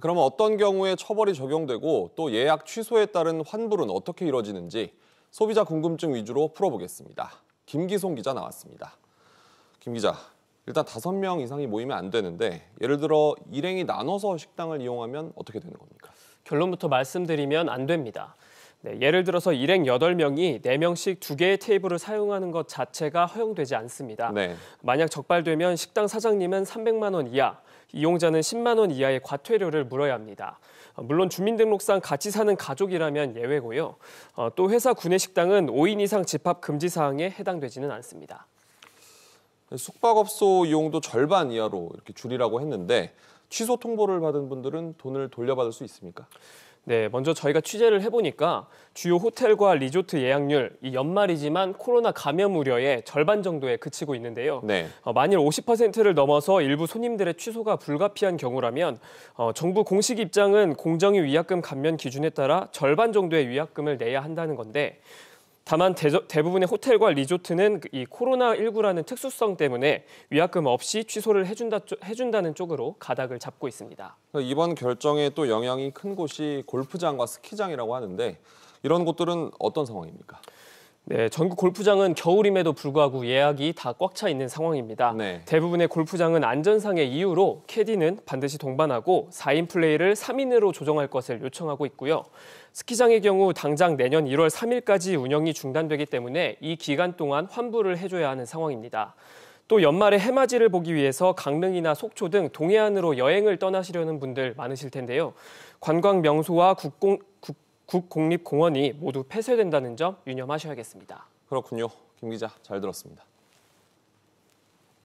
그러면 어떤 경우에 처벌이 적용되고 또 예약 취소에 따른 환불은 어떻게 이뤄지는지 소비자 궁금증 위주로 풀어보겠습니다. 김기송 기자 나왔습니다. 김 기자, 일단 다섯 명 이상이 모이면 안 되는데 예를 들어 일행이 나눠서 식당을 이용하면 어떻게 되는 겁니까? 결론부터 말씀드리면 안 됩니다. 네, 예를 들어서 일행 8명이 4명씩 2개의 테이블을 사용하는 것 자체가 허용되지 않습니다. 네. 만약 적발되면 식당 사장님은 300만 원 이하, 이용자는 10만 원 이하의 과태료를 물어야 합니다. 어, 물론 주민등록상 같이 사는 가족이라면 예외고요. 어, 또 회사 구내 식당은 5인 이상 집합 금지 사항에 해당되지는 않습니다. 네, 숙박업소 이용도 절반 이하로 이렇게 줄이라고 했는데 취소 통보를 받은 분들은 돈을 돌려받을 수 있습니까? 네, 먼저 저희가 취재를 해보니까 주요 호텔과 리조트 예약률, 이 연말이지만 코로나 감염 우려에 절반 정도에 그치고 있는데요. 네. 어, 만일 50%를 넘어서 일부 손님들의 취소가 불가피한 경우라면 어, 정부 공식 입장은 공정위 위약금 감면 기준에 따라 절반 정도의 위약금을 내야 한다는 건데 다만 대부분의 호텔과 리조트는 그 이 코로나19라는 특수성 때문에 위약금 없이 취소를 해준다, 해준다는 쪽으로 가닥을 잡고 있습니다. 이번 결정에 또 영향이 큰 곳이 골프장과 스키장이라고 하는데 이런 곳들은 어떤 상황입니까? 네, 전국 골프장은 겨울임에도 불구하고 예약이 다 꽉 차 있는 상황입니다. 네. 대부분의 골프장은 안전상의 이유로 캐디는 반드시 동반하고 4인 플레이를 3인으로 조정할 것을 요청하고 있고요. 스키장의 경우 당장 내년 1월 3일까지 운영이 중단되기 때문에 이 기간 동안 환불을 해줘야 하는 상황입니다. 또 연말에 해맞이를 보기 위해서 강릉이나 속초 등 동해안으로 여행을 떠나시려는 분들 많으실 텐데요. 관광 명소와 국공, 국, 국공립공원이 모두 폐쇄된다는 점 유념하셔야겠습니다. 그렇군요. 김 기자 잘 들었습니다.